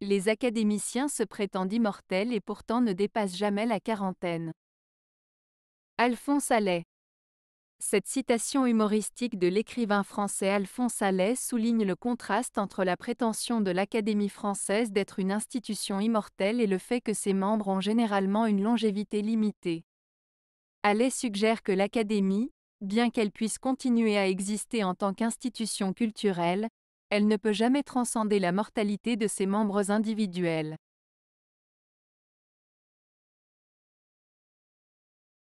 Les académiciens se prétendent immortels et pourtant ne dépassent jamais la quarantaine. Alphonse Allais Cette citation humoristique de l'écrivain français Alphonse Allais souligne le contraste entre la prétention de l'Académie française d'être une institution immortelle et le fait que ses membres ont généralement une longévité limitée. Allais suggère que l'Académie, bien qu'elle puisse continuer à exister en tant qu'institution culturelle, elle ne peut jamais transcender la mortalité de ses membres individuels.